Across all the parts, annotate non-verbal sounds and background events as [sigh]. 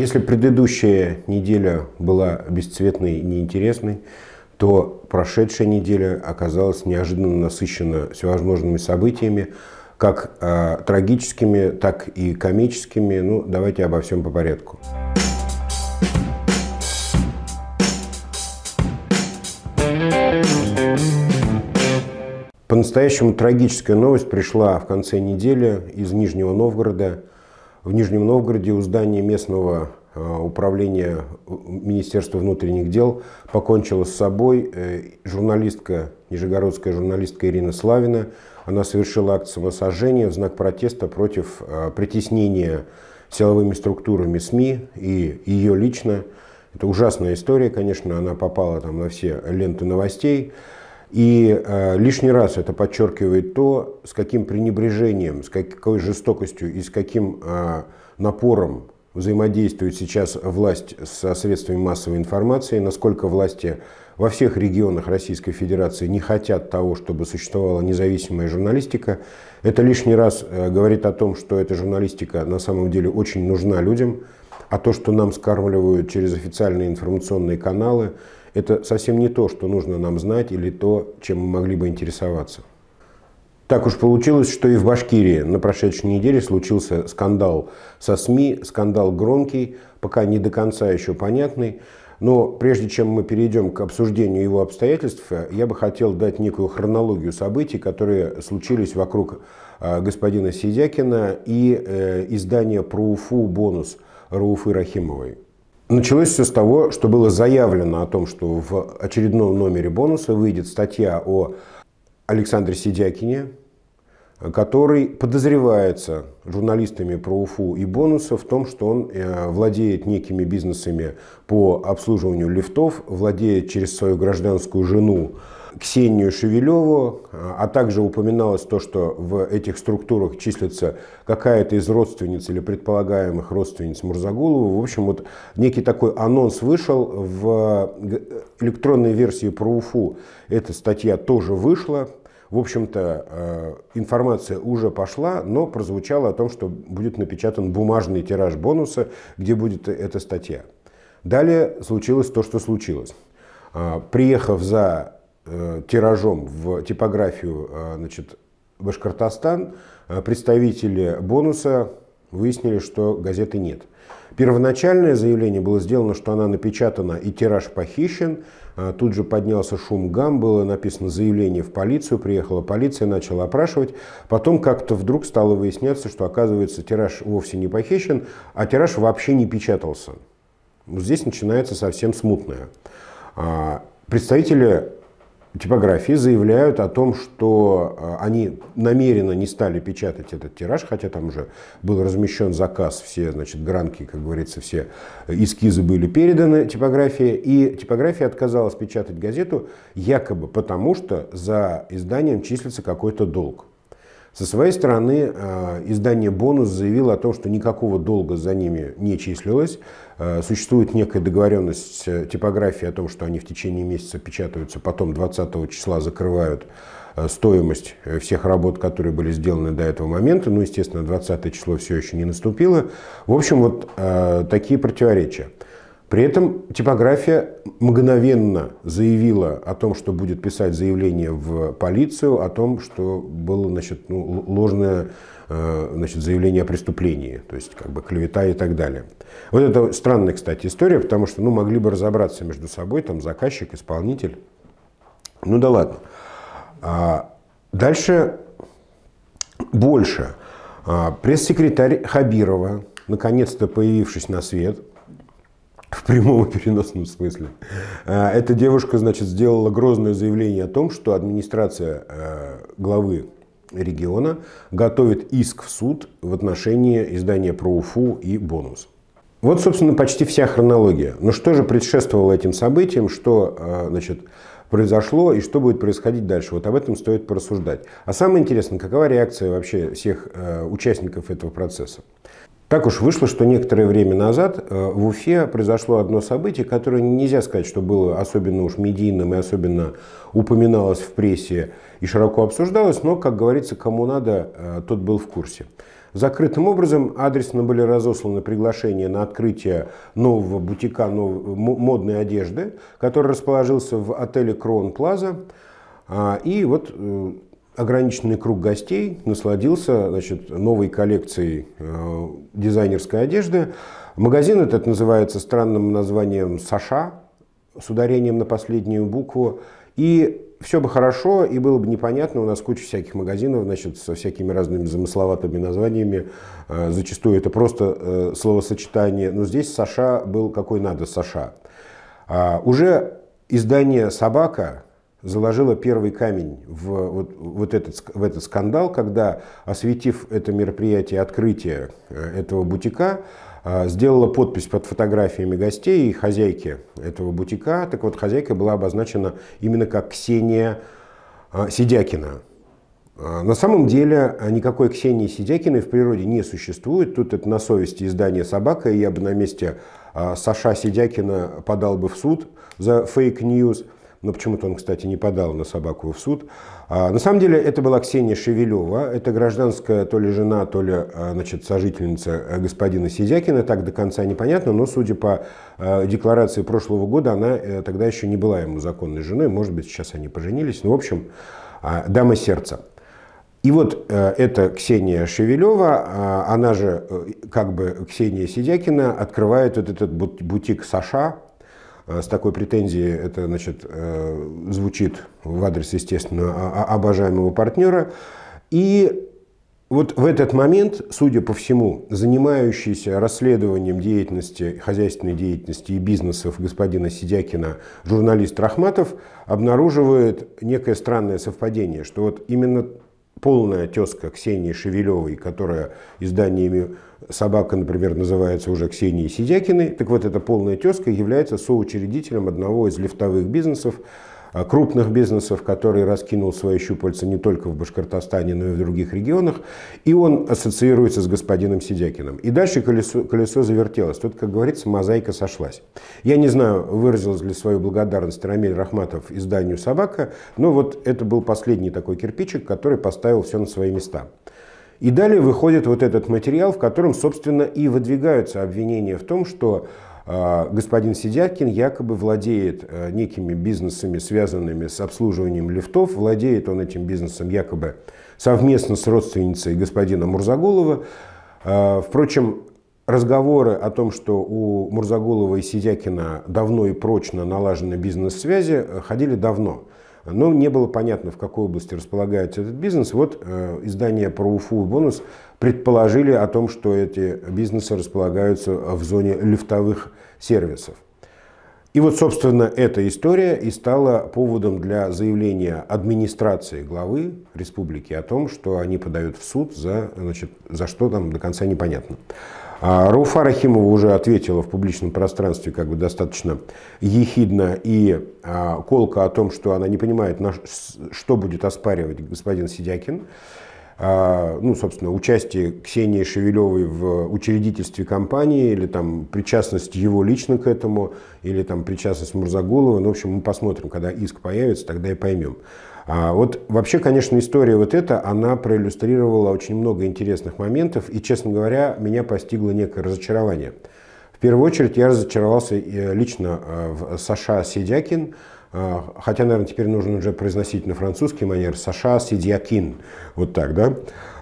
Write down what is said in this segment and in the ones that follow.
Если предыдущая неделя была бесцветной и неинтересной, то прошедшая неделя оказалась неожиданно насыщена всевозможными событиями, как э, трагическими, так и комическими. Ну, давайте обо всем по порядку. По-настоящему трагическая новость пришла в конце недели из Нижнего Новгорода в Нижнем Новгороде у здания местного э, управления э, Министерства внутренних дел покончила с собой э, журналистка, нижегородская журналистка Ирина Славина. Она совершила акт самосожжения в знак протеста против притеснения силовыми структурами СМИ и ее лично. Это ужасная история, конечно, она попала там на все ленты новостей. И э, лишний раз это подчеркивает то, с каким пренебрежением, с какой жестокостью и с каким э, напором взаимодействует сейчас власть со средствами массовой информации, насколько власти во всех регионах Российской Федерации не хотят того, чтобы существовала независимая журналистика. Это лишний раз э, говорит о том, что эта журналистика на самом деле очень нужна людям, а то, что нам скармливают через официальные информационные каналы, это совсем не то, что нужно нам знать или то, чем мы могли бы интересоваться. Так уж получилось, что и в Башкирии на прошедшей неделе случился скандал со СМИ, скандал громкий, пока не до конца еще понятный. Но прежде чем мы перейдем к обсуждению его обстоятельств, я бы хотел дать некую хронологию событий, которые случились вокруг э, господина Сидякина и э, издания про УФУ «Бонус» Рауфы Рахимовой. Началось все с того, что было заявлено о том, что в очередном номере бонуса выйдет статья о Александре Сидякине, который подозревается журналистами про УФУ и бонуса в том, что он э, владеет некими бизнесами по обслуживанию лифтов, владеет через свою гражданскую жену Ксению Шевелеву, а также упоминалось то, что в этих структурах числится какая-то из родственниц или предполагаемых родственниц Мурзагулова. В общем, вот некий такой анонс вышел в э, электронной версии про УФУ. Эта статья тоже вышла, в общем-то, э, информация уже пошла, но прозвучало о том, что будет напечатан бумажный тираж бонуса, где будет эта статья. Далее случилось то, что случилось. А, приехав за Э, тиражом в типографию э, значит, Башкортостан, э, представители бонуса выяснили, что газеты нет. Первоначальное заявление было сделано, что она напечатана и тираж похищен. Тут же поднялся шум гам, было написано заявление в полицию, приехала полиция, начала опрашивать. Потом как-то вдруг стало выясняться, что оказывается тираж вовсе не похищен, а тираж вообще не печатался. Здесь начинается совсем смутное. А, представители типографии заявляют о том, что э, они намеренно не стали печатать этот тираж, хотя там уже был размещен заказ, все, значит, гранки, как говорится, все эскизы были переданы типографии, и типография отказалась печатать газету якобы потому, что за изданием числится какой-то долг. Со своей стороны, э, издание «Бонус» заявило о том, что никакого долга за ними не числилось. Э, существует некая договоренность э, типографии о том, что они в течение месяца печатаются, потом 20 числа закрывают стоимость всех работ, которые были сделаны до этого момента. Ну, естественно, 20 число все еще не наступило. В общем, вот такие противоречия. При этом типография мгновенно заявила о том, что будет писать заявление в полицию, о том, что было значит, ну, ложное э, значит, заявление о преступлении, то есть как бы клевета и так далее. Вот это странная, кстати, история, потому что ну, могли бы разобраться между собой, там заказчик, исполнитель. Ну да ладно. А дальше больше. А пресс-секретарь Хабирова, наконец-то появившись на свет, [laughs] в прямом и переносном смысле. А, эта девушка, значит, сделала грозное заявление о том, что администрация э, главы региона готовит иск в суд в отношении издания про УФУ и бонус. Вот, собственно, почти вся хронология. Но что же предшествовало этим событиям, что э, значит, произошло и что будет происходить дальше? Вот об этом стоит порассуждать. А самое интересное, какова реакция вообще всех э, участников этого процесса? Так уж вышло, что некоторое время назад э, в Уфе произошло одно событие, которое нельзя сказать, что было особенно уж медийным и особенно упоминалось в прессе и широко обсуждалось, но, как говорится, кому надо, э, тот был в курсе. Закрытым образом адресно были разосланы приглашения на открытие нового бутика нов... модной одежды, который расположился в отеле «Крон Плаза». А, и вот э, ограниченный круг гостей насладился значит, новой коллекцией э, дизайнерской одежды. Магазин этот называется странным названием «Саша», с ударением на последнюю букву. И все бы хорошо, и было бы непонятно, у нас куча всяких магазинов, значит, со всякими разными замысловатыми названиями. Э, зачастую это просто э, словосочетание. Но здесь «Саша» был какой надо «Саша». А, уже издание «Собака» заложила первый камень в, вот, вот этот, в этот скандал, когда, осветив это мероприятие открытие э, этого бутика, э, сделала подпись под фотографиями гостей и хозяйки этого бутика. Так вот, хозяйка была обозначена именно как Ксения э, Сидякина. На самом деле никакой Ксении Сидякиной в природе не существует. Тут это на совести издание «Собака», и я бы на месте Саша Сидякина подал бы в суд за фейк-ньюс – но почему-то он, кстати, не подал на собаку в суд. А, на самом деле это была Ксения Шевелева, это гражданская то ли жена, то ли а, значит, сожительница э, господина Сидякина. так до конца непонятно, но судя по э, декларации прошлого года, она э, тогда еще не была ему законной женой, может быть, сейчас они поженились, ну, в общем, а, дама сердца. И вот э, эта Ксения Шевелева, э, она же э, как бы Ксения Сидякина, открывает вот этот бутик Саша, Э, с такой претензией это значит, э, звучит в адрес, естественно, обожаемого партнера. И вот в этот момент, судя по всему, занимающийся расследованием деятельности, хозяйственной деятельности и бизнесов господина Сидякина журналист Рахматов обнаруживает некое странное совпадение, что вот именно полная тезка Ксении Шевелевой, которая изданиями «Собака», например, называется уже Ксении Сидякиной. Так вот, эта полная тезка является соучредителем одного из лифтовых бизнесов, Э, крупных бизнесов, который раскинул свои щупальца не только в Башкортостане, но и в других регионах, и он ассоциируется с господином Сидякиным. И дальше колесо, колесо завертелось. Тут, как говорится, мозаика сошлась. Я не знаю, выразил ли свою благодарность Рамиль Рахматов изданию «Собака», но вот это был последний такой кирпичик, который поставил все на свои места. И далее выходит вот этот материал, в котором, собственно, и выдвигаются обвинения в том, что а, господин Сидякин якобы владеет э, некими бизнесами, связанными с обслуживанием лифтов. Владеет он этим бизнесом якобы совместно с родственницей господина Мурзагулова. А, впрочем, разговоры о том, что у Мурзагулова и Сидякина давно и прочно налажены бизнес-связи, э, ходили давно. Но не было понятно, в какой области располагается этот бизнес. Вот э, издание про Уфу и бонус предположили о том, что эти бизнесы располагаются в зоне лифтовых сервисов. И вот, собственно, эта история и стала поводом для заявления администрации главы республики о том, что они подают в суд за, значит, за что там до конца непонятно. А Руфа Рахимова уже ответила в публичном пространстве как бы достаточно ехидно и а, колко о том, что она не понимает, на, что будет оспаривать господин Сидякин. А, ну, собственно, участие Ксении Шевелевой в учредительстве компании или там причастность его лично к этому, или там причастность Мурзагулова. Ну, в общем, мы посмотрим, когда иск появится, тогда и поймем. А вот вообще, конечно, история вот эта, она проиллюстрировала очень много интересных моментов, и, честно говоря, меня постигло некое разочарование. В первую очередь я разочаровался э, лично э, в Саша Сидякин, а, хотя, наверное, теперь нужно уже произносить на французский манер, Саша Сидиакин, вот так, да?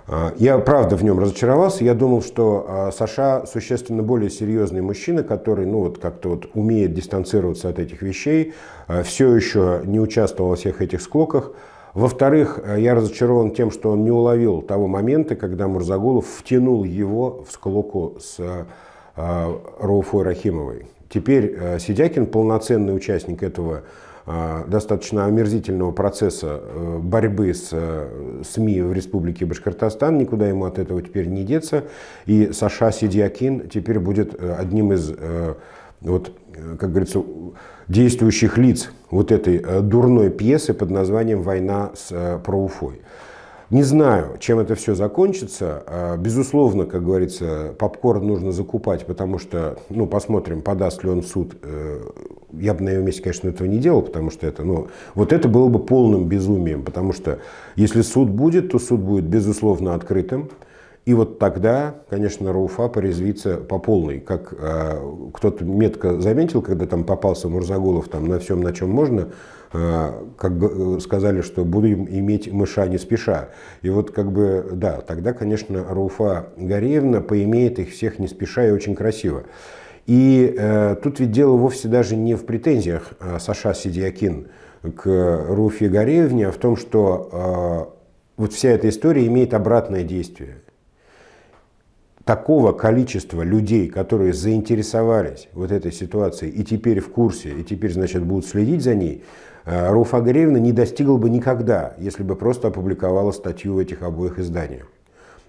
А, я, правда, в нем разочаровался. Я думал, что а, Саша существенно более серьезный мужчина, который, ну, вот как-то вот умеет дистанцироваться от этих вещей, все еще не участвовал во всех этих склоках. Во-вторых, я разочарован тем, что он не уловил того момента, когда Мурзагулов втянул его в склоку с Рауфой Рахимовой. Теперь Сидякин полноценный участник этого Э, достаточно омерзительного процесса э, борьбы с э, СМИ в Республике Башкортостан. Никуда ему от этого теперь не деться. И Саша Сидиакин теперь будет одним из, вот, как говорится, действующих лиц вот этой дурной пьесы под названием «Война с, проуфой. Не знаю, чем это все закончится. А, безусловно, как говорится, попкорн нужно закупать, потому что, ну, посмотрим, подаст ли он суд. Э, я бы на его месте, конечно, этого не делал, потому что это, ну, вот это было бы полным безумием, потому что если суд будет, то суд будет, безусловно, открытым. И вот тогда, конечно, Рауфа порезвится по полной. Как э, кто-то метко заметил, когда там попался Мурзагулов там, на всем, на чем можно, Э, как э, сказали, что будем иметь мыша не спеша. И вот как бы, да, тогда, конечно, Руфа Гареевна поимеет их всех не спеша и очень красиво. И э, тут ведь дело вовсе даже не в претензиях э, Саша Сидиакин к Руфе Гареевне, а в том, что э, вот вся эта история имеет обратное действие – такого количества людей, которые заинтересовались вот этой ситуацией и теперь в курсе, и теперь, значит, будут следить за ней, э, Руфа Гревна не достигла бы никогда, если бы просто опубликовала статью в этих обоих изданиях.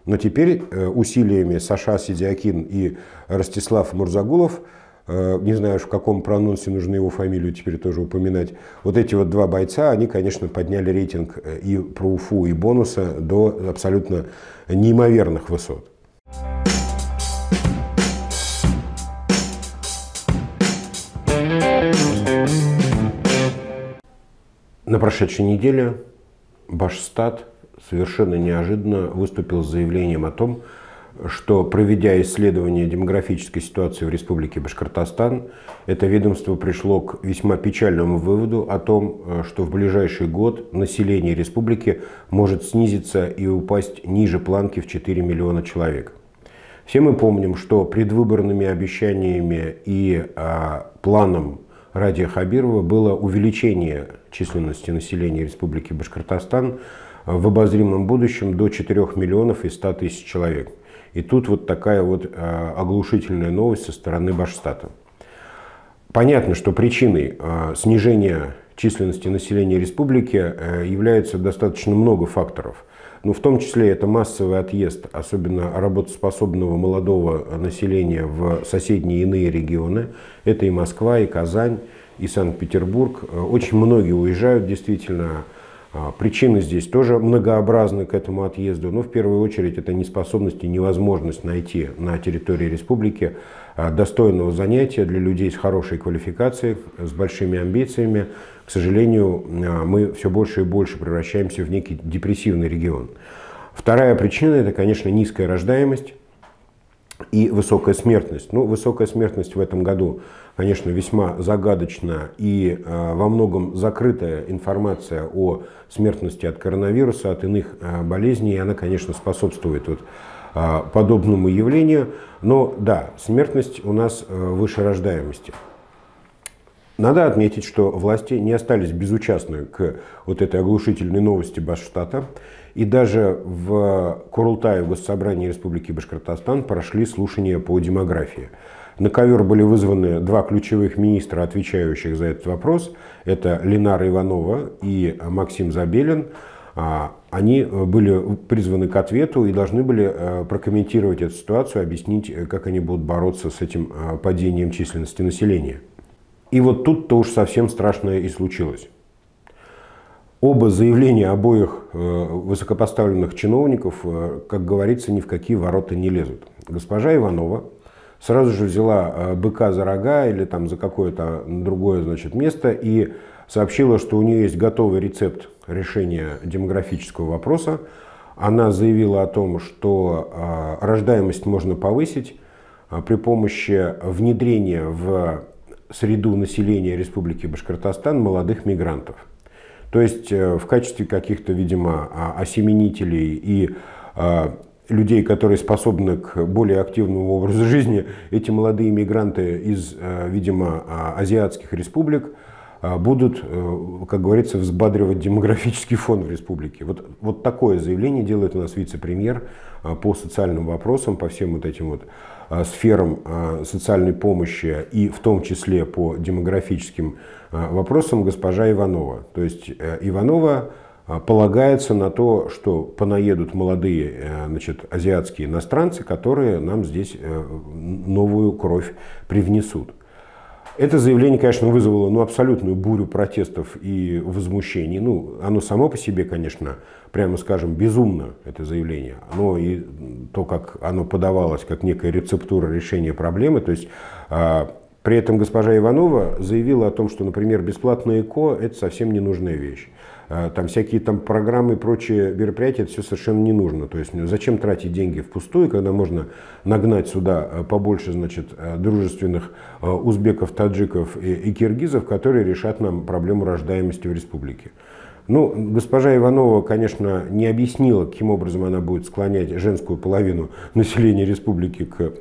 Но теперь э, усилиями Саша Сидиакин и Ростислав Мурзагулов, э, не знаю в каком прононсе нужно его фамилию теперь тоже упоминать, вот эти вот два бойца, они, конечно, подняли рейтинг и про Уфу, и бонуса до абсолютно неимоверных высот. На прошедшей неделе Башстат совершенно неожиданно выступил с заявлением о том, что, проведя исследование демографической ситуации в Республике Башкортостан, это ведомство пришло к весьма печальному выводу о том, э, что в ближайший год население республики может снизиться и упасть ниже планки в 4 миллиона человек. Все мы помним, что предвыборными обещаниями и а, планом Радия Хабирова было увеличение численности населения Республики Башкортостан в обозримом будущем до 4 миллионов и 100 тысяч человек. И тут вот такая вот э, оглушительная новость со стороны Башстата. Понятно, что причиной э, снижения численности населения республики э, является достаточно много факторов – ну, в том числе это массовый отъезд, особенно работоспособного молодого населения в соседние иные регионы. Это и Москва, и Казань, и Санкт-Петербург. Э, очень многие уезжают действительно. А, причины здесь тоже многообразны к этому отъезду, но в первую очередь это неспособность и невозможность найти на территории республики а, достойного занятия для людей с хорошей квалификацией, с большими амбициями. К сожалению, а, мы все больше и больше превращаемся в некий депрессивный регион. Вторая причина – это, конечно, низкая рождаемость и высокая смертность. Ну, высокая смертность в этом году, конечно, весьма загадочна и э, во многом закрытая информация о смертности от коронавируса, от иных э, болезней, и она, конечно, способствует вот, а, подобному явлению. Но да, смертность у нас э, выше рождаемости. Надо отметить, что власти не остались безучастны к вот этой оглушительной новости Башштата. И даже в Курултае в Госсобрании Республики Башкортостан прошли слушания по демографии. На ковер были вызваны два ключевых министра, отвечающих за этот вопрос. Это Ленара Иванова и Максим Забелин. А, они э, были призваны к ответу и должны были э, прокомментировать эту ситуацию, объяснить, э, как они будут бороться с этим падением численности населения. И вот тут-то уж совсем страшное и случилось. Оба заявления обоих высокопоставленных чиновников, как говорится, ни в какие ворота не лезут. Госпожа Иванова сразу же взяла быка за рога или там за какое-то другое значит, место и сообщила, что у нее есть готовый рецепт решения демографического вопроса. Она заявила о том, что а, рождаемость можно повысить а, при помощи внедрения в среду населения Республики Башкортостан молодых мигрантов. То есть э, в качестве каких-то, видимо, а, осеменителей и людей, которые способны к более активному образу [laughs] жизни, эти молодые мигранты из, э, видимо, азиатских республик Э, будут, э, как говорится, взбадривать демографический фон в республике. Вот, вот такое заявление делает у нас вице-премьер э, по социальным вопросам, по всем вот этим вот сферам социальной помощи и в том числе по демографическим вопросам госпожа Иванова. То есть Иванова полагается на то, что понаедут молодые значит, азиатские иностранцы, которые нам здесь новую кровь привнесут. Это заявление, конечно, вызвало ну, абсолютную бурю протестов и возмущений. Ну, оно само по себе, конечно, прямо скажем, безумно, это заявление. Но и то, как оно подавалось, как некая рецептура решения проблемы. То есть а, при этом госпожа Иванова заявила о том, что, например, бесплатное ЭКО – это совсем ненужная вещь. Э, там всякие там программы и прочие мероприятия, это все совершенно не нужно. То есть зачем тратить деньги впустую, когда можно нагнать сюда э, побольше, значит, э, дружественных узбеков, таджиков и, и киргизов, которые решат нам проблему рождаемости в республике. Ну, госпожа Иванова, конечно, не объяснила, каким образом она будет склонять женскую половину населения республики к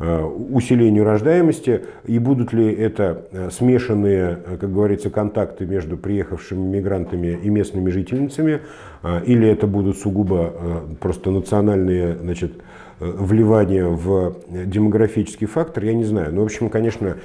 э, усилению рождаемости, и будут ли это э, смешанные, э, как говорится, контакты между приехавшими мигрантами и местными жительницами, или это будут сугубо просто национальные, значит, вливания в демографический фактор, я не знаю. Но, ну, в общем, конечно,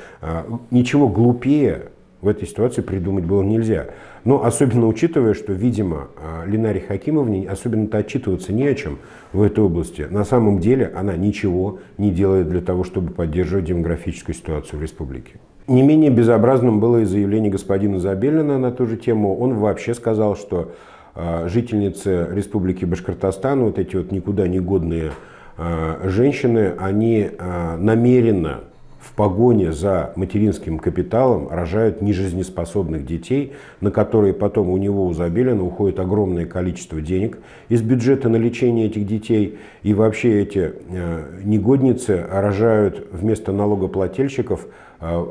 ничего глупее в этой ситуации придумать было нельзя. Но ну, особенно учитывая, что, видимо, а, Линаре Хакимовне особенно-то отчитываться не о чем в этой области. На самом деле она ничего не делает для того, чтобы поддерживать демографическую ситуацию в республике. Не менее безобразным было и заявление господина Забелина на ту же тему. Он вообще сказал, что а, жительницы Республики Башкортостан, вот эти вот никуда не годные а, женщины, они намеренно в погоне за материнским капиталом рожают нежизнеспособных детей, на которые потом у него, у Забелина, уходит огромное количество денег из бюджета на лечение этих детей. И вообще эти э, негодницы рожают вместо налогоплательщиков э,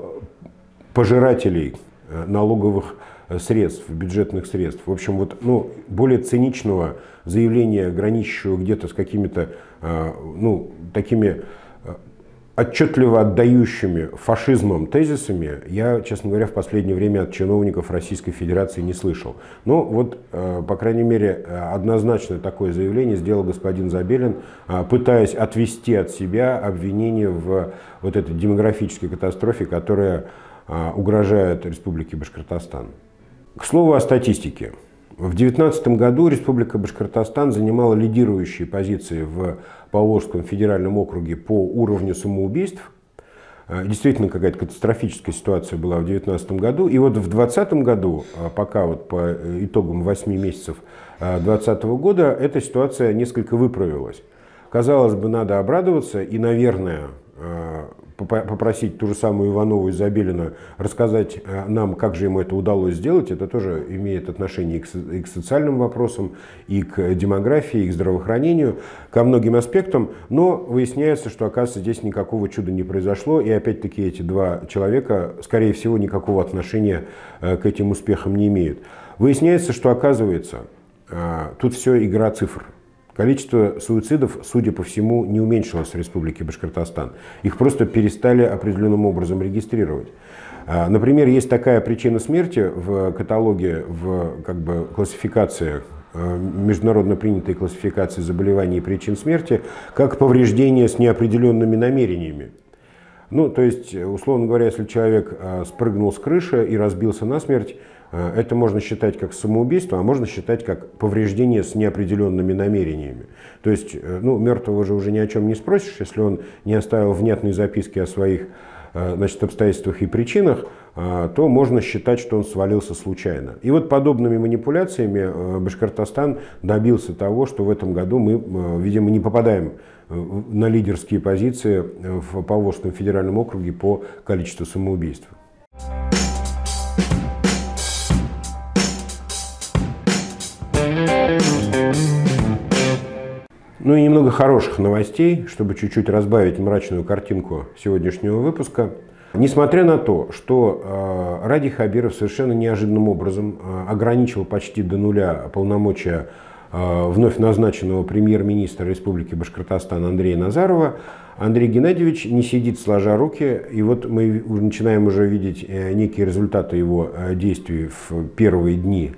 пожирателей э, налоговых э, средств, бюджетных средств. В общем, вот, ну, более циничного заявления, граничащего где-то с какими-то, э, ну, такими отчетливо отдающими фашизмом тезисами я, честно говоря, в последнее время от чиновников Российской Федерации не слышал. Ну вот, э, по крайней мере, э, однозначно такое заявление сделал господин Забелин, э, пытаясь отвести от себя обвинение в вот этой демографической катастрофе, которая угрожает Республике Башкортостан. К слову о статистике. В 2019 году Республика Башкортостан занимала лидирующие позиции в Поволжском федеральном округе по уровню самоубийств. Э, действительно, какая-то катастрофическая ситуация была в 2019 году. И вот в 2020 году, э, пока вот по э, итогам 8 месяцев 2020 года, эта ситуация несколько выправилась. Казалось бы, надо обрадоваться, и, наверное, попросить ту же самую Иванову и Забелину рассказать э, нам, как же ему это удалось сделать, это тоже имеет отношение к, и к социальным вопросам, и к демографии, и к здравоохранению, ко многим аспектам, но выясняется, что, оказывается, здесь никакого чуда не произошло, и опять-таки эти два человека, скорее всего, никакого отношения э, к этим успехам не имеют. Выясняется, что, оказывается, э, тут все игра цифр – Количество суицидов, судя по всему, не уменьшилось в Республике Башкортостан. Их просто перестали определенным образом регистрировать. А, например, есть такая причина смерти в каталоге, в как бы, классификации, э, международно принятой классификации заболеваний и причин смерти, как повреждение с неопределенными намерениями. Ну, то есть, э, условно говоря, если человек э, спрыгнул с крыши и разбился насмерть, Э, это можно считать как самоубийство, а можно считать как повреждение с неопределенными намерениями. То есть, э, ну, мертвого же уже ни о чем не спросишь, если он не оставил внятной записки о своих э, значит, обстоятельствах и причинах, а, то можно считать, что он свалился случайно. И вот подобными манипуляциями Башкортостан добился того, что в этом году мы, видимо, не попадаем на лидерские позиции в Поволжском федеральном округе по количеству самоубийств. Ну и немного хороших новостей, чтобы чуть-чуть разбавить мрачную картинку сегодняшнего выпуска. Несмотря на то, что э, Ради Хабиров совершенно неожиданным образом э, ограничил почти до нуля полномочия э, вновь назначенного премьер-министра Республики Башкортостан Андрея Назарова, Андрей Геннадьевич не сидит сложа руки, и вот мы начинаем уже видеть э, некие результаты его э, действий в первые дни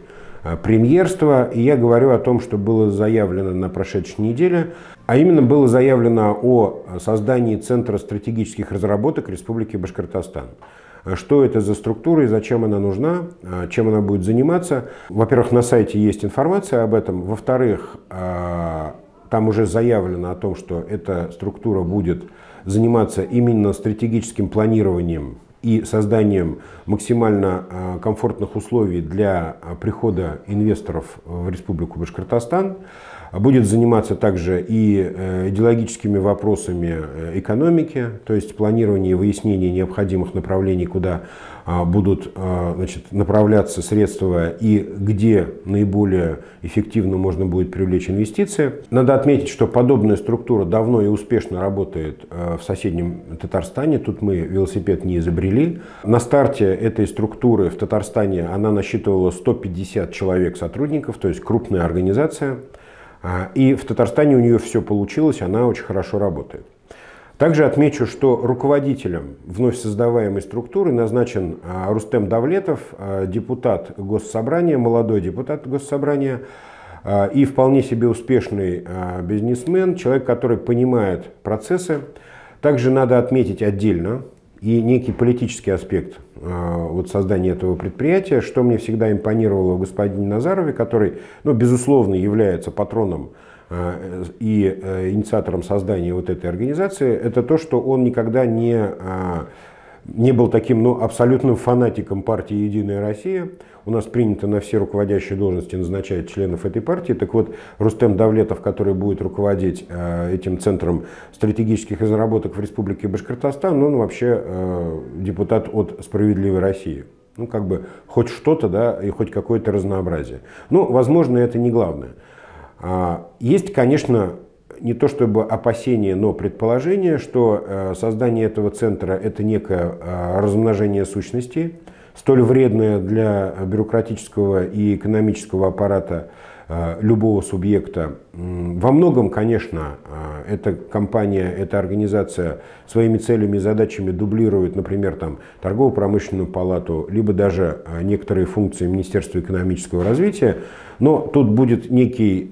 Э, премьерства. И я говорю о том, что было заявлено на прошедшей неделе, а именно было заявлено о создании Центра стратегических разработок Республики Башкортостан. Э, что это за структура и зачем она нужна, э, чем она будет заниматься. Во-первых, на сайте есть информация об этом. Во-вторых, там уже заявлено о том, что эта структура будет заниматься именно стратегическим планированием и созданием максимально а, комфортных условий для а, прихода инвесторов в Республику Башкортостан. Будет заниматься также и э, идеологическими вопросами э, экономики, то есть планирование и выяснение необходимых направлений, куда а, будут а, значит, направляться средства и где наиболее эффективно можно будет привлечь инвестиции. Надо отметить, что подобная структура давно и успешно работает а, в соседнем Татарстане. Тут мы велосипед не изобрели. На старте этой структуры в Татарстане она насчитывала 150 человек сотрудников, то есть крупная организация. И в Татарстане у нее все получилось, она очень хорошо работает. Также отмечу, что руководителем вновь создаваемой структуры назначен а, Рустем Давлетов, а, депутат Госсобрания, молодой депутат Госсобрания а, и вполне себе успешный бизнесмен, человек, который понимает процессы. Также надо отметить отдельно и некий политический аспект вот создания этого предприятия, что мне всегда импонировало в господине Назарове, который, ну, безусловно, является патроном Э, и э, инициатором создания вот этой организации, это то, что он никогда не, э, не был таким ну, абсолютным фанатиком партии «Единая Россия». У нас принято на все руководящие должности назначать членов этой партии. Так вот, Рустем Давлетов, который будет руководить этим центром стратегических разработок в Республике Башкортостан, он вообще депутат от «Справедливой России». Ну, как бы хоть что-то, да, и хоть какое-то разнообразие. Но, ну, возможно, это не главное. А, есть, конечно, не то чтобы опасение, но предположение, что э, создание этого центра – это некое э, размножение сущностей, столь вредное для бюрократического и экономического аппарата Э, любого субъекта. Во многом, конечно, э, эта компания, эта организация своими целями и задачами дублирует, например, там, торгово-промышленную палату, либо даже э, некоторые функции Министерства экономического развития. Но тут будет некий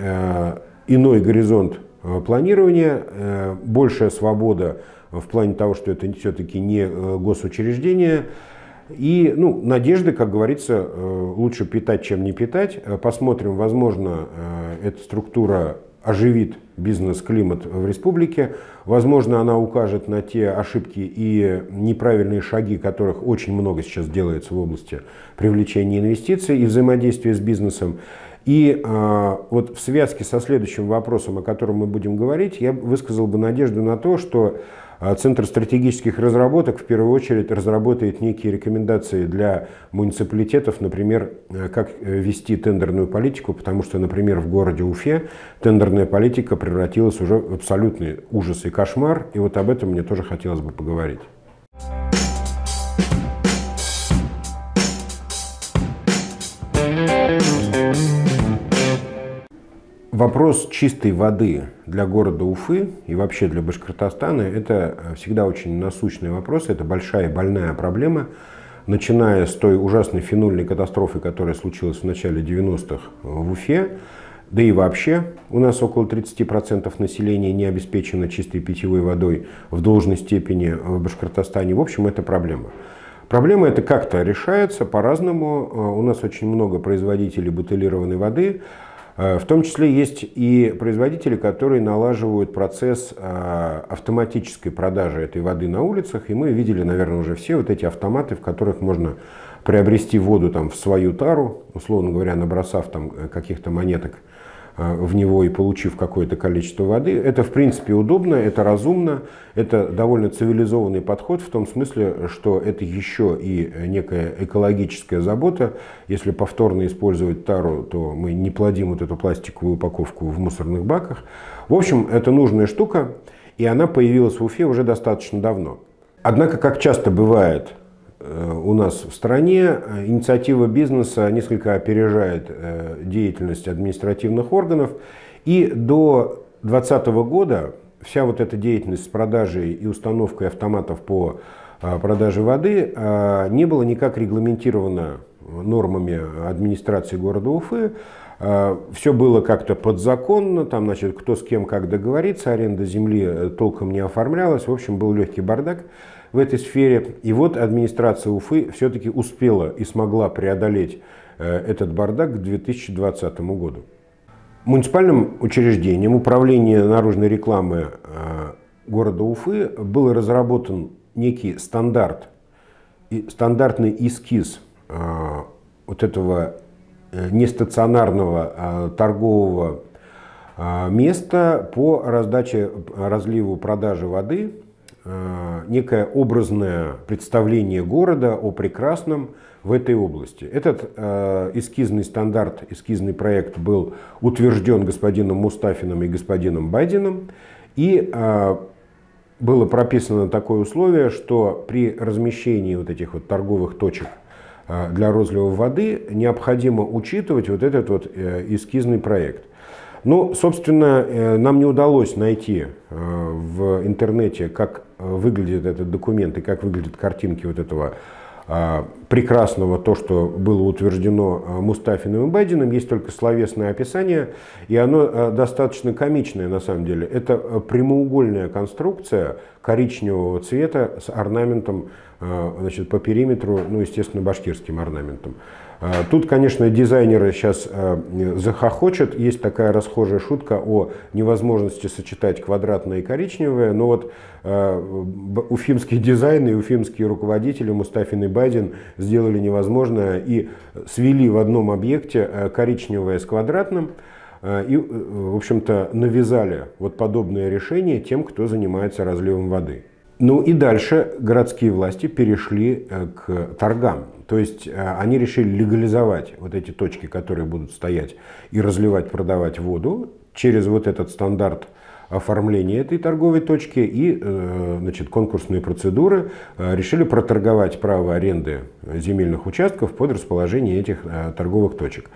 иной горизонт планирования, большая свобода в плане того, что это все-таки не госучреждение, и, ну, надежды, как говорится, э, лучше питать, чем не питать. Э, посмотрим, возможно, э, эта структура оживит бизнес-климат в республике. Возможно, она укажет на те ошибки и неправильные шаги, которых очень много сейчас делается в области привлечения инвестиций и взаимодействия с бизнесом. И э, вот в связке со следующим вопросом, о котором мы будем говорить, я высказал бы надежду на то, что а Центр стратегических разработок в первую очередь разработает некие рекомендации для муниципалитетов, например, э, как э, вести тендерную политику, потому что, например, в городе Уфе тендерная политика превратилась уже в абсолютный ужас и кошмар, и вот об этом мне тоже хотелось бы поговорить. Вопрос чистой воды для города Уфы и вообще для Башкортостана – это э, всегда очень насущный вопрос, это большая и больная проблема, начиная с той ужасной фенольной катастрофы, которая случилась в начале 90-х э, в Уфе, да и вообще у нас около 30% населения не обеспечено чистой питьевой водой в должной степени э, в Башкортостане. В общем, это проблема. Проблема эта как-то решается по-разному. У нас очень много производителей бутылированной воды, Э, в том числе есть и производители, которые налаживают процесс э, автоматической продажи этой воды на улицах. И мы видели, наверное, уже все вот эти автоматы, в которых можно приобрести воду там, в свою тару, условно говоря, набросав там э, каких-то монеток Э, в него и получив какое-то количество воды. Это, в принципе, удобно, это разумно, это довольно цивилизованный подход в том смысле, что это еще и некая экологическая забота. Если повторно использовать тару, то мы не плодим вот эту пластиковую упаковку в мусорных баках. В общем, это нужная штука, и она появилась в Уфе уже достаточно давно. Однако, как часто бывает Э, у нас в стране инициатива бизнеса несколько опережает э, деятельность административных органов. И до 2020 года вся вот эта деятельность с продажей и установкой автоматов по э, продаже воды не было никак регламентировано нормами администрации города Уфы. Все было как-то подзаконно, там, значит, кто с кем как договорится, аренда земли толком не оформлялась, в общем, был легкий бардак в этой сфере. И вот администрация Уфы все-таки успела и смогла преодолеть э, этот бардак к 2020 году. Муниципальным учреждением управления наружной рекламы э, города Уфы был разработан некий стандарт, стандартный эскиз э, вот этого нестационарного торгового места по раздаче, разливу, продажи воды Э, некое образное представление города о прекрасном в этой области. Этот э, эскизный стандарт, эскизный проект был утвержден господином Мустафиным и господином Байденом, И э, было прописано такое условие, что при размещении вот этих вот торговых точек для розлива воды необходимо учитывать вот этот вот эскизный проект. Ну, собственно, нам не удалось найти в интернете, как выглядит этот документ и как выглядят картинки вот этого а, прекрасного то, что было утверждено а, Мустафиным и Байденом, есть только словесное описание, и оно а, достаточно комичное на самом деле. Это прямоугольная конструкция коричневого цвета с орнаментом значит, по периметру, ну, естественно, башкирским орнаментом. А, тут, конечно, дизайнеры сейчас э, захохочут. Есть такая расхожая шутка о невозможности сочетать квадратное и коричневое. Но вот э, уфимский дизайн и уфимские руководители Мустафин и Байден сделали невозможное и свели в одном объекте э, коричневое с квадратным. И, в общем-то, навязали вот подобное решение тем, кто занимается разливом воды. Ну и дальше городские власти перешли к торгам. То есть э, они решили легализовать вот эти точки, которые будут стоять и разливать, продавать воду через вот этот стандарт оформления этой торговой точки и э, значит, конкурсные процедуры э, решили проторговать право аренды земельных участков под расположение этих торговых точек.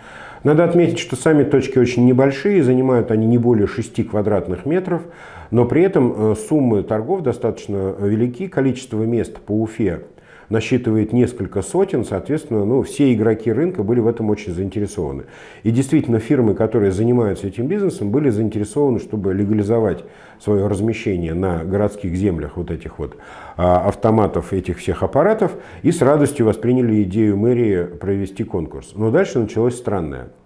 Надо отметить, что сами точки очень небольшие, занимают они не более 6 квадратных метров, но при этом суммы торгов достаточно велики, количество мест по Уфе насчитывает несколько сотен, соответственно, ну, все игроки рынка были в этом очень заинтересованы. И действительно, фирмы, которые занимаются этим бизнесом, были заинтересованы, чтобы легализовать свое размещение на городских землях вот этих вот а, автоматов, этих всех аппаратов, и с радостью восприняли идею мэрии провести конкурс. Но дальше началось странное –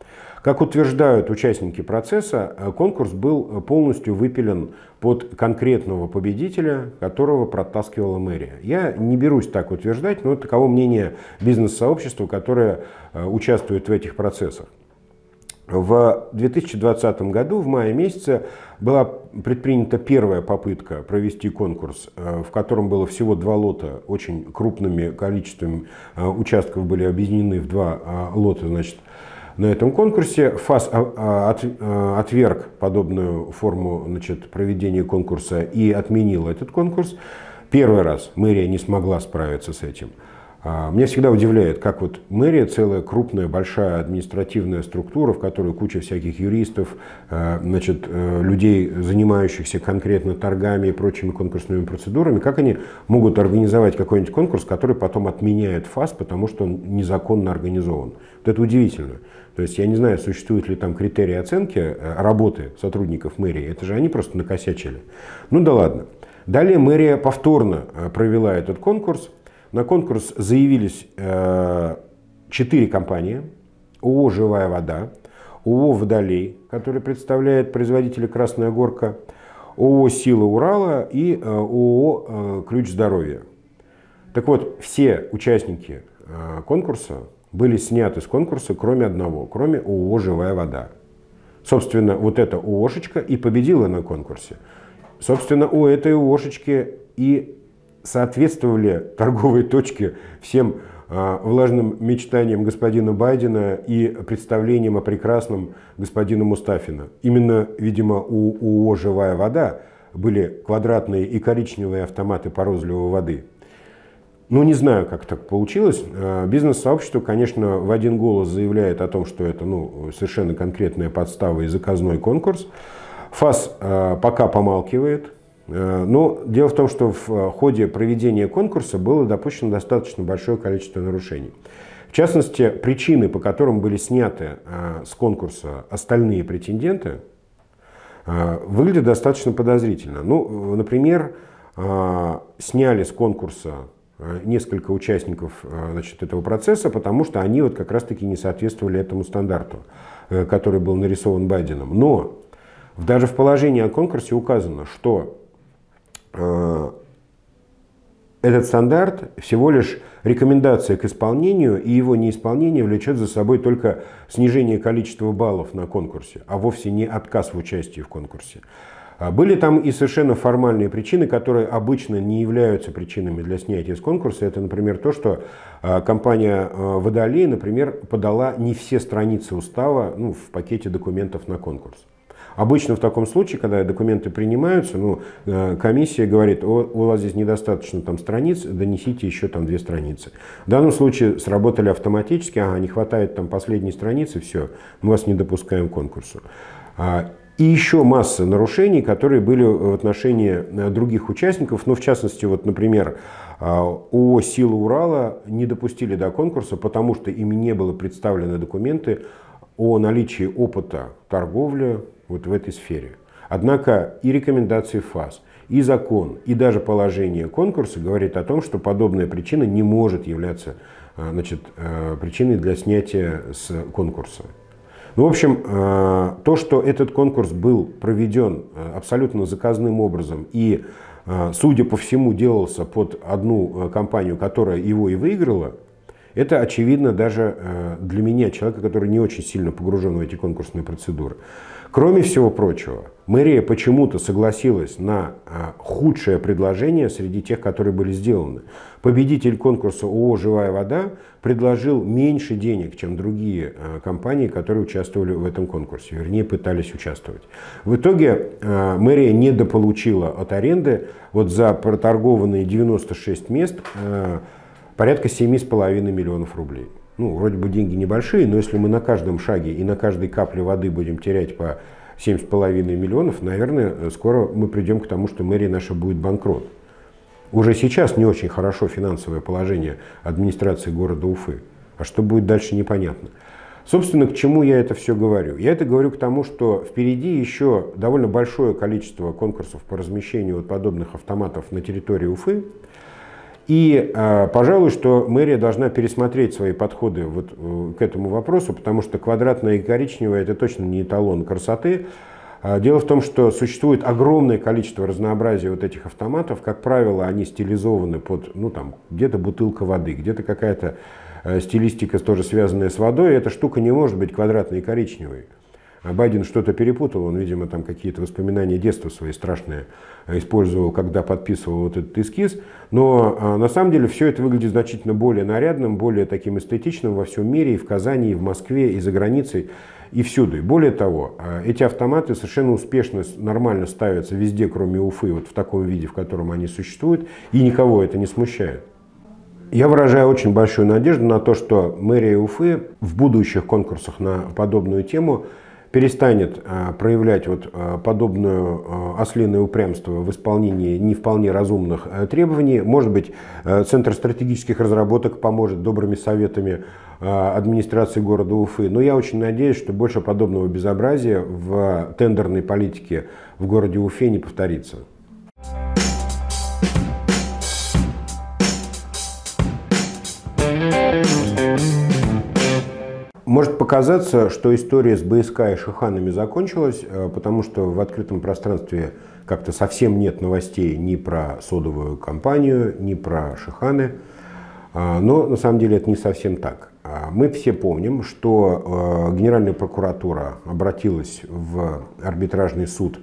как утверждают участники процесса, э, конкурс был полностью выпилен под конкретного победителя, которого протаскивала мэрия. Я не берусь так утверждать, но таково мнение бизнес-сообщества, которое э, участвует в этих процессах. В 2020 году, в мае месяце, была предпринята первая попытка провести конкурс, э, в котором было всего два лота, очень крупными количествами участков были объединены в два лота, значит, на этом конкурсе. ФАС а, а, а, отверг подобную форму значит, проведения конкурса и отменил этот конкурс. Первый раз мэрия не смогла справиться с этим. А, Мне всегда удивляет, как вот мэрия, целая крупная, большая административная структура, в которой куча всяких юристов, э, значит, э, людей, занимающихся конкретно торгами и прочими конкурсными процедурами, как они могут организовать какой-нибудь конкурс, который потом отменяет ФАС, потому что он незаконно организован. Вот это удивительно. То есть я не знаю, существуют ли там критерии оценки э, работы сотрудников мэрии. Это же они просто накосячили. Ну да ладно. Далее мэрия повторно провела этот конкурс на конкурс заявились э, четыре компании. ООО «Живая вода», ООО «Водолей», который представляет производителя «Красная горка», ООО «Сила Урала» и ООО э, э, «Ключ здоровья». Так вот, все участники конкурса были сняты с конкурса, кроме одного, кроме ООО «Живая вода». Собственно, вот эта ООшечка и победила на конкурсе. Собственно, у этой ООшечки и соответствовали торговые точки всем а, влажным мечтаниям господина Байдена и представлениям о прекрасном господина Мустафина. Именно, видимо, у ООО «Живая вода» были квадратные и коричневые автоматы по розливу воды. Ну, не знаю, как так получилось. А, бизнес-сообщество, конечно, в один голос заявляет о том, что это ну, совершенно конкретная подстава и заказной конкурс. ФАС а, пока помалкивает – Э, Но ну, дело в том, что в э, ходе проведения конкурса было допущено достаточно большое количество нарушений. В частности, причины, по которым были сняты э, с конкурса остальные претенденты, выглядят достаточно подозрительно. Ну, например, сняли с конкурса несколько участников значит, этого процесса, потому что они вот как раз-таки не соответствовали этому стандарту, который был нарисован Байденом. Но даже в положении о конкурсе указано, что Э, этот стандарт всего лишь рекомендация к исполнению, и его неисполнение влечет за собой только снижение количества баллов на конкурсе, а вовсе не отказ в участии в конкурсе. А были там и совершенно формальные причины, которые обычно не являются причинами для снятия с конкурса. Это, например, то, что э, компания э, «Водолей», например, подала не все страницы устава ну, в пакете документов на конкурс. Обычно в таком случае, когда документы принимаются, ну, э, комиссия говорит, О, у вас здесь недостаточно там страниц, донесите еще там две страницы. В данном случае сработали автоматически, ага, не хватает там последней страницы, все, мы вас не допускаем к конкурсу. А, и еще масса нарушений, которые были в отношении э, других участников. Ну, в частности, вот, например, а, у «Сила Урала» не допустили до конкурса, потому что им не было представлены документы о наличии опыта торговли вот в этой сфере. Однако и рекомендации ФАС, и закон, и даже положение конкурса говорит о том, что подобная причина не может являться э, значит, э, причиной для снятия с конкурса. Ну, в общем, э, то, что этот конкурс был проведен абсолютно заказным образом и, судя по всему, делался под одну компанию, которая его и выиграла – это очевидно даже э, для меня, человека, который не очень сильно погружен в эти конкурсные процедуры. Кроме всего прочего, мэрия почему-то согласилась на э, худшее предложение среди тех, которые были сделаны. Победитель конкурса ООО «Живая вода» предложил меньше денег, чем другие э, компании, которые участвовали в этом конкурсе, вернее, пытались участвовать. В итоге мэрия недополучила от аренды вот за проторгованные 96 мест порядка 7,5 миллионов рублей. Ну, вроде бы деньги небольшие, но если мы на каждом шаге и на каждой капле воды будем терять по 7,5 миллионов, наверное, э, скоро мы придем к тому, что мэрия наша будет банкрот. Уже сейчас не очень хорошо финансовое положение администрации города Уфы. А что будет дальше, непонятно. Собственно, к чему я это все говорю? Я это говорю к тому, что впереди еще довольно большое количество конкурсов по размещению вот подобных автоматов на территории Уфы. И, а, пожалуй, что мэрия должна пересмотреть свои подходы вот э, к этому вопросу, потому что квадратное и коричневое – это точно не эталон красоты. А, дело в том, что существует огромное количество разнообразия вот этих автоматов. Как правило, они стилизованы под, ну там, где-то бутылка воды, где-то какая-то э, стилистика тоже связанная с водой. Эта штука не может быть квадратной и коричневой. А Байден что-то перепутал, он, видимо, там какие-то воспоминания детства свои страшные э, использовал, когда подписывал вот этот эскиз. Но э, на самом деле все это выглядит значительно более нарядным, более таким эстетичным во всем мире, и в Казани, и в Москве, и за границей, и всюду. И более того, э, эти автоматы совершенно успешно, нормально ставятся везде, кроме Уфы, вот в таком виде, в котором они существуют, и никого это не смущает. Я выражаю очень большую надежду на то, что мэрия Уфы в будущих конкурсах на подобную тему – перестанет э, проявлять вот э, подобное э, ослиное упрямство в исполнении не вполне разумных требований. Может быть, Центр стратегических разработок поможет добрыми советами администрации города Уфы. Но я очень надеюсь, что больше подобного безобразия в тендерной политике в городе Уфе не повторится. Может показаться, что история с БСК и Шиханами закончилась, э, потому что в открытом пространстве как-то совсем нет новостей ни про содовую компанию, ни про Шиханы. А, но на самом деле это не совсем так. А, мы все помним, что э, Генеральная прокуратура обратилась в арбитражный суд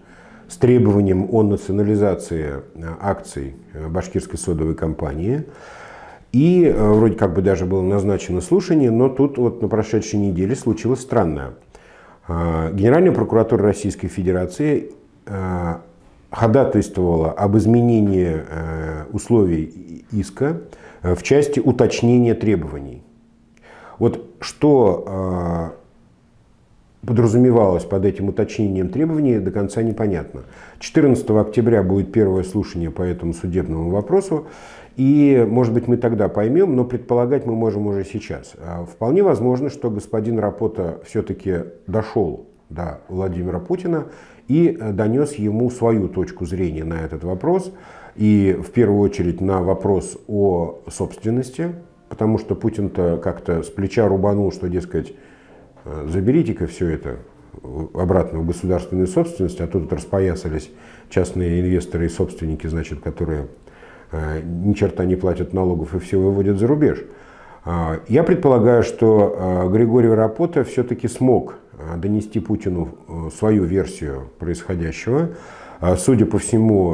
с требованием о национализации э, акций башкирской содовой компании – и э, вроде как бы даже было назначено слушание, но тут вот на прошедшей неделе случилось странное. Э, Генеральная прокуратура Российской Федерации э, ходатайствовала об изменении условий иска в части уточнения требований. Вот что подразумевалось под этим уточнением требований, до конца непонятно. 14 октября будет первое слушание по этому судебному вопросу, и, может быть, мы тогда поймем, но предполагать мы можем уже сейчас. А, вполне возможно, что господин Рапота все-таки дошел до Владимира Путина и э, донес ему свою точку зрения на этот вопрос. И в первую очередь на вопрос о собственности, потому что Путин-то как-то с плеча рубанул, что, дескать, э, заберите-ка все это обратно в государственную собственность, а тут распоясались частные инвесторы и собственники, значит, которые Э, ни черта не платят налогов и все выводят за рубеж. А, я предполагаю, что э, Григорий Рапота все-таки смог э, донести Путину свою версию происходящего. А, судя по всему,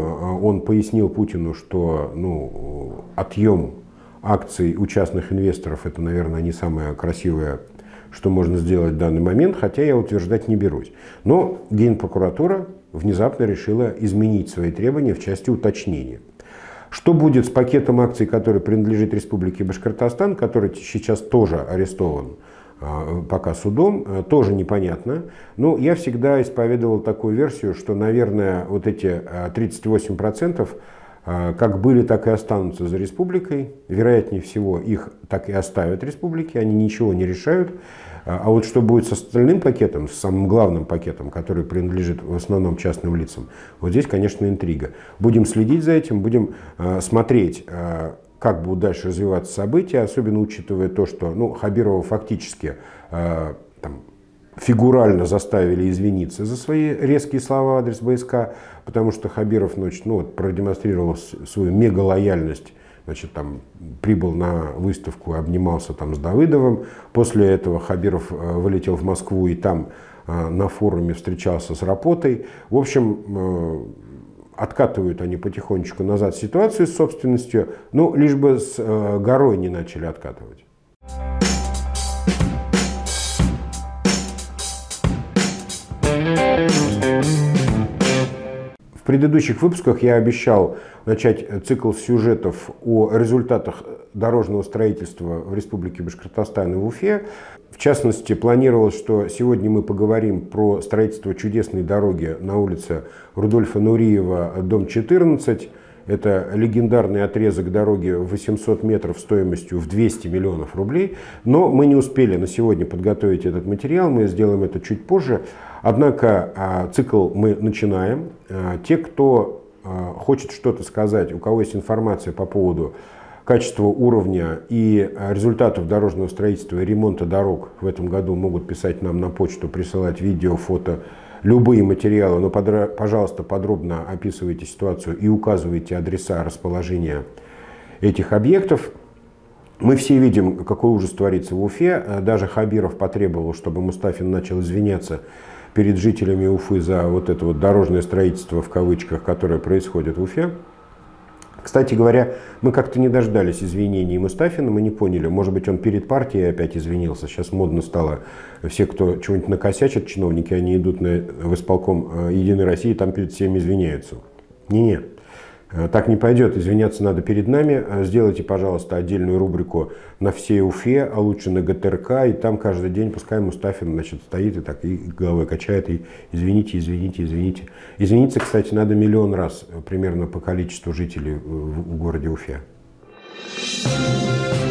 он пояснил Путину, что ну, отъем акций у частных инвесторов это, наверное, не самое красивое, что можно сделать в данный момент, хотя я утверждать не берусь. Но Генпрокуратура внезапно решила изменить свои требования в части уточнения. Что будет с пакетом акций, который принадлежит Республике Башкортостан, который сейчас тоже арестован? А, пока судом, э, тоже непонятно. Но ну, я всегда исповедовал такую версию, что, наверное, вот эти 38% э, э, как были, так и останутся за республикой. Вероятнее всего, их так и оставят республики, они ничего не решают. А, а вот что будет с остальным пакетом, с самым главным пакетом, который принадлежит в основном частным лицам, вот здесь, конечно, интрига. Будем следить за этим, будем а, смотреть, а, как будут дальше развиваться события, особенно учитывая то, что ну, Хабирова фактически там, фигурально заставили извиниться за свои резкие слова в адрес БСК, потому что Хабиров ночь, ну, вот, продемонстрировал свою мегалояльность значит, там прибыл на выставку, обнимался там с Давыдовым. После этого Хабиров э, вылетел в Москву и там э, на форуме встречался с Рапотой. В общем, э, откатывают они потихонечку назад ситуацию с собственностью, ну, лишь бы с горой не начали откатывать. В предыдущих выпусках я обещал начать цикл сюжетов о результатах дорожного строительства в Республике Башкортостан и в Уфе. В частности, планировалось, что сегодня мы поговорим про строительство чудесной дороги на улице Рудольфа Нуриева, дом 14. Это легендарный отрезок дороги 800 метров стоимостью в 200 миллионов рублей. Но мы не успели на сегодня подготовить этот материал, мы сделаем это чуть позже. Однако а, цикл мы начинаем. А, те, кто Э, хочет что-то сказать, у кого есть информация по поводу качества уровня и э, результатов дорожного строительства и ремонта дорог в этом году могут писать нам на почту, присылать видео, фото, любые материалы, но, пожалуйста, подробно описывайте ситуацию и указывайте адреса расположения этих объектов. Мы все видим, какой ужас творится в Уфе. Э, даже Хабиров потребовал, чтобы Мустафин начал извиняться перед жителями Уфы за вот это вот дорожное строительство в кавычках, которое происходит в Уфе. Кстати говоря, мы как-то не дождались извинений Мустафина, мы не поняли, может быть, он перед партией опять извинился. Сейчас модно стало, все, кто чего-нибудь накосячат, чиновники, они идут на, в исполком э, Единой России, там перед всеми извиняются. Не-не, Э, так не пойдет, извиняться надо перед нами. Э, сделайте, пожалуйста, отдельную рубрику на всей Уфе, а лучше на ГТРК, и там каждый день пускай Мустафин значит, стоит и так и головой качает, и извините, извините, извините. Извиниться, кстати, надо миллион раз э, примерно по количеству жителей в городе Уфе. Thank you